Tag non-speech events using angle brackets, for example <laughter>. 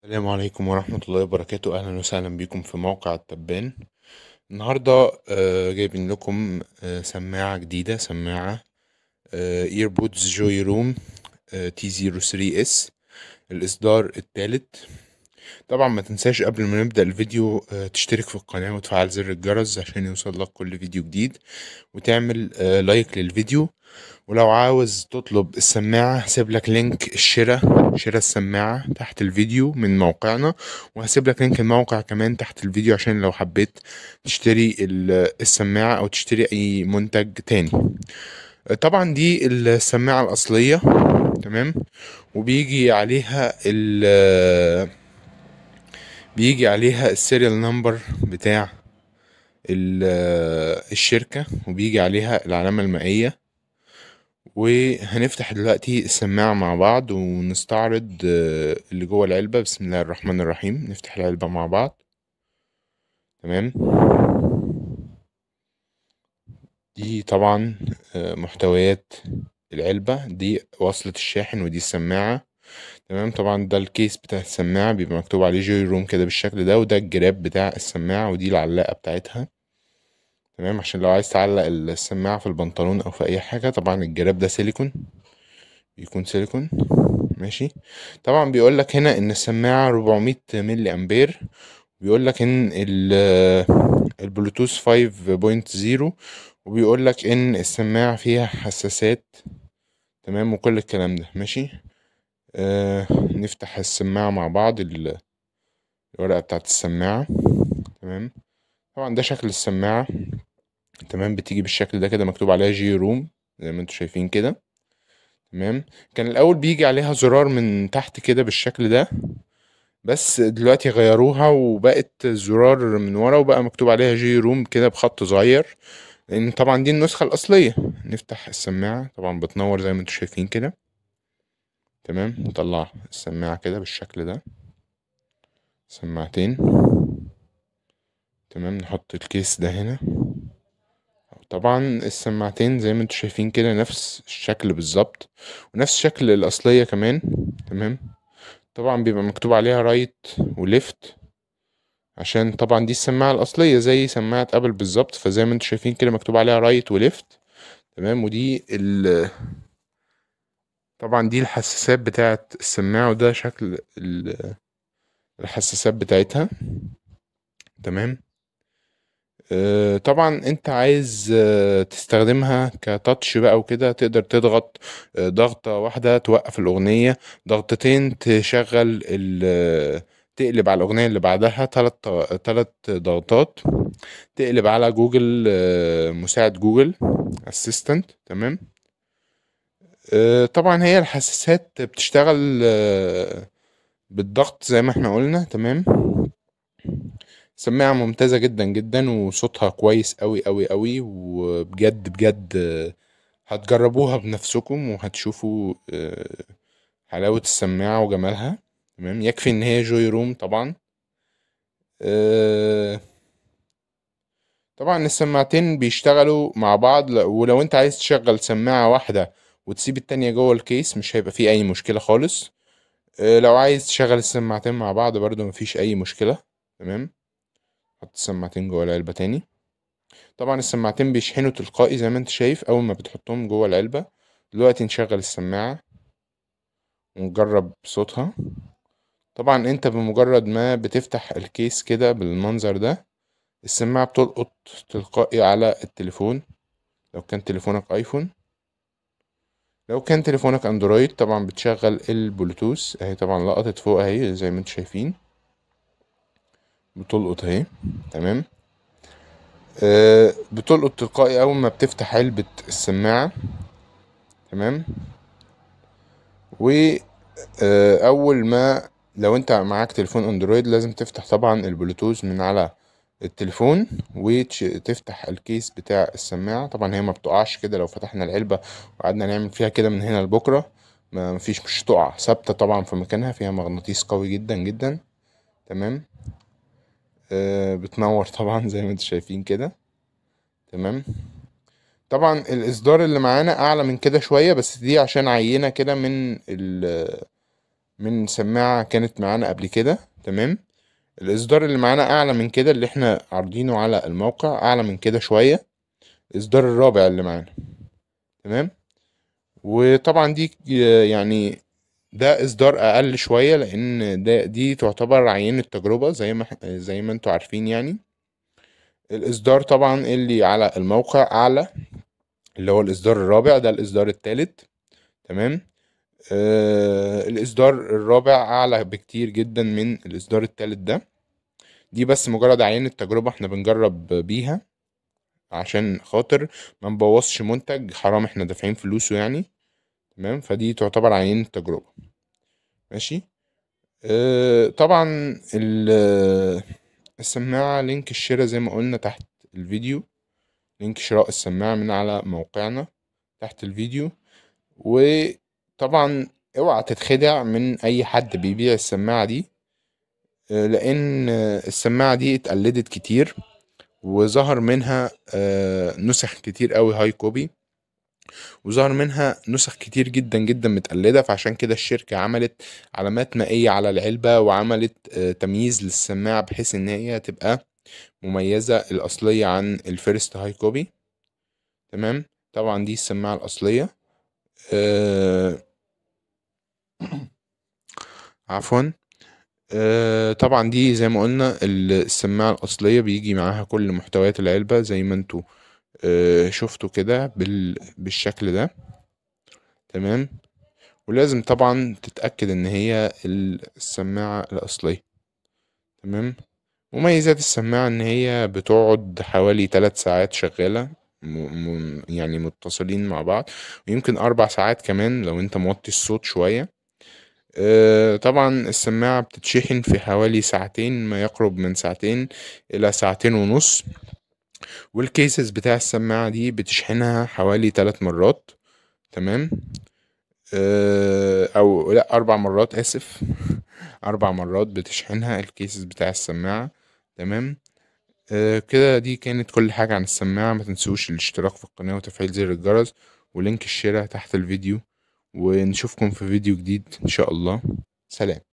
السلام عليكم ورحمة الله وبركاته أهلا وسهلا بكم في موقع التبان النهاردة آه، جايبين لكم آه، سماعة جديدة سماعة ايربودز جوي روم تي زيرو ثري اس الإصدار الثالث طبعا ما تنساش قبل ما نبدأ الفيديو آه، تشترك في القناة وتفعل زر الجرس عشان يوصل لك كل فيديو جديد وتعمل آه، لايك للفيديو ولو عاوز تطلب السماعة هسيب لك لينك الشراء شراء السماعة تحت الفيديو من موقعنا وهسيب لك لينك الموقع كمان تحت الفيديو عشان لو حبيت تشتري السماعة أو تشتري أي منتج تاني آه، طبعا دي السماعة الأصلية تمام وبيجي عليها ال بيجي عليها السيريال نمبر بتاع الشركة وبيجي عليها العلامة المائية وهنفتح دلوقتي السماعة مع بعض ونستعرض آه، اللي جوه العلبة بسم الله الرحمن الرحيم نفتح العلبة مع بعض تمام دي طبعا آه، محتويات العلبة دي وصلة الشاحن ودي السماعة تمام طبعا ده الكيس بتاع السماعة بيبقى مكتوب عليه جوي روم كده بالشكل ده وده الجراب بتاع السماعة ودي العلاقة بتاعتها تمام عشان لو عايز تعلق السماعة في البنطلون أو في أي حاجة طبعا الجراب ده سيليكون بيكون سيليكون ماشي طبعا بيقول لك هنا ان السماعة 400 ملي امبير بيقول لك ان البلوتوث 5.0 وبيقول لك ان السماعة فيها حساسات تمام وكل الكلام ده ماشي آه نفتح السماعة مع بعض الورقة بتاعت السماعة تمام طبعا ده شكل السماعة تمام بتيجي بالشكل ده كده مكتوب عليها جي روم زي ما انتوا شايفين كده تمام كان الأول بيجي عليها زرار من تحت كده بالشكل ده بس دلوقتي غيروها وبقت زرار من ورا وبقى مكتوب عليها جي روم كده بخط صغير لان طبعا دي النسخة الأصلية نفتح السماعة طبعا بتنور زي ما انتوا شايفين كده تمام نطلع السماعة كده بالشكل ده سماعتين تمام نحط الكيس ده هنا طبعا السماعتين زي ما انتوا شايفين كده نفس الشكل بالظبط ونفس شكل الاصلية كمان تمام طبعا بيبقى مكتوب عليها رايت وليفت عشان طبعا دي السماعة الأصلية زي سماعة أبل بالظبط فزي ما انتوا شايفين كده مكتوب عليها رايت وليفت تمام ودي طبعا دي الحساسات بتاعت السماعة وده شكل الحساسات بتاعتها تمام آه، طبعا انت عايز آه، تستخدمها كتاتش بقى وكده تقدر تضغط آه، ضغطة واحدة توقف الأغنية ضغطتين تشغل تقلب على الأغنية اللي بعدها تلت ضغطات تقلب على جوجل مساعد جوجل اسيستنت تمام آه، طبعا هي الحساسات بتشتغل آه، بالضغط زي ما احنا قلنا تمام سماعة ممتازة جدا جدا وصوتها كويس قوي قوي قوي وبجد بجد آه، هتجربوها بنفسكم وهتشوفوا حلاوة السماعة وجمالها تمام يكفي ان هي جوي روم طبعا طبعا السماعتين بيشتغلوا مع بعض ولو انت عايز تشغل سماعة واحدة وتسيب التانية جوه الكيس مش هيبقى فيه اي مشكلة خالص آه، لو عايز تشغل السماعتين مع بعض برضو مفيش اي مشكلة تمام حط السماعتين جوه العلبة تاني طبعا السماعتين بيشحنوا تلقائي زي ما انت شايف اول ما بتحطهم جوه العلبة دلوقتي نشغل السماعة ونجرب صوتها طبعا انت بمجرد ما بتفتح الكيس كده بالمنظر ده السماعة بتلقط تلقائي على التليفون لو كان تليفونك ايفون لو كان تليفونك اندرويد طبعا بتشغل البلوتوث اهي طبعا لقطت فوق اهي زي ما انتم شايفين بتلقط اهي تمام آه بتلقط تلقائي اول ما بتفتح علبة السماعة تمام و آه اول ما لو انت معاك تليفون اندرويد لازم تفتح طبعا البلوتوث من على التليفون وتفتح الكيس بتاع السماعة طبعا هي ما بتقعش كده لو فتحنا العلبة وقعدنا نعمل فيها كده من هنا لبكرة ما فيش مش تقع ثابتة طبعا في مكانها فيها مغناطيس قوي جدا جدا تمام آه بتنور طبعا <laughs> زي ما انتوا شايفين كده تمام طبعا الاصدار اللي معانا اعلى من كده شوية بس دي عشان عينة كده من من سماعة كانت معانا قبل كده تمام الاصدار اللي معانا اعلى من كده اللي احنا عارضينه على الموقع اعلى من كده شوية الاصدار الرابع اللي معانا تمام وطبعا دي يعني ده اصدار اقل شوية لان ده دي تعتبر عينة التجربة زي ما زي ما انتوا عارفين يعني الاصدار طبعا اللي على الموقع اعلى اللي هو الاصدار الرابع ده الاصدار الثالث تمام آه، الاصدار الرابع اعلى بكتير جدا من الاصدار التالت ده دي بس مجرد عينة تجربة احنا بنجرب بيها عشان خاطر ما نبوظش منتج حرام احنا دافعين فلوسه يعني تمام فدي تعتبر عينة تجربة ماشي اه طبعا السماعة لينك الشراء زي ما قلنا تحت الفيديو لينك شراء السماعة من على موقعنا تحت الفيديو و طبعا اوعى تتخدع من اي حد بيبيع السماعة دي آه، لان السماعة دي اتقلدت كتير وظهر منها آه، نسخ كتير قوي هاي كوبي وظهر منها نسخ كتير جدا جدا متقلدة فعشان كده الشركة عملت علامات مائية على العلبة وعملت آه، تمييز للسماعة بحيث ان هي تبقى مميزة الأصلية عن الفيرست هاي كوبي تمام طبعا دي السماعة الأصلية أه <clears throat> عفوا آه طبعا دي زي ما قلنا السماعة الأصلية بيجي معاها كل محتويات العلبة زي ما انتوا آه شفتوا كده بال... بالشكل ده تمام ولازم طبعا تتأكد ان هي السماعة الأصلية تمام مميزات السماعة ان هي بتقعد حوالي ثلاث ساعات شغالة م... م... يعني متصلين مع بعض ويمكن أربع ساعات كمان لو انت موطي الصوت شوية آه، طبعا السماعة بتتشحن في حوالي ساعتين ما يقرب من ساعتين إلى ساعتين ونص والكيسز بتاع السماعة دي بتشحنها حوالي تلات مرات تمام آه، أو لأ أربع مرات آسف <laughs> أربع مرات بتشحنها الكيسز بتاع السماعة تمام آه، كده دي كانت كل حاجة عن السماعة ما تنسوش الاشتراك في القناة وتفعيل زر الجرس ولينك الشراء تحت الفيديو ونشوفكم في فيديو جديد إن شاء الله سلام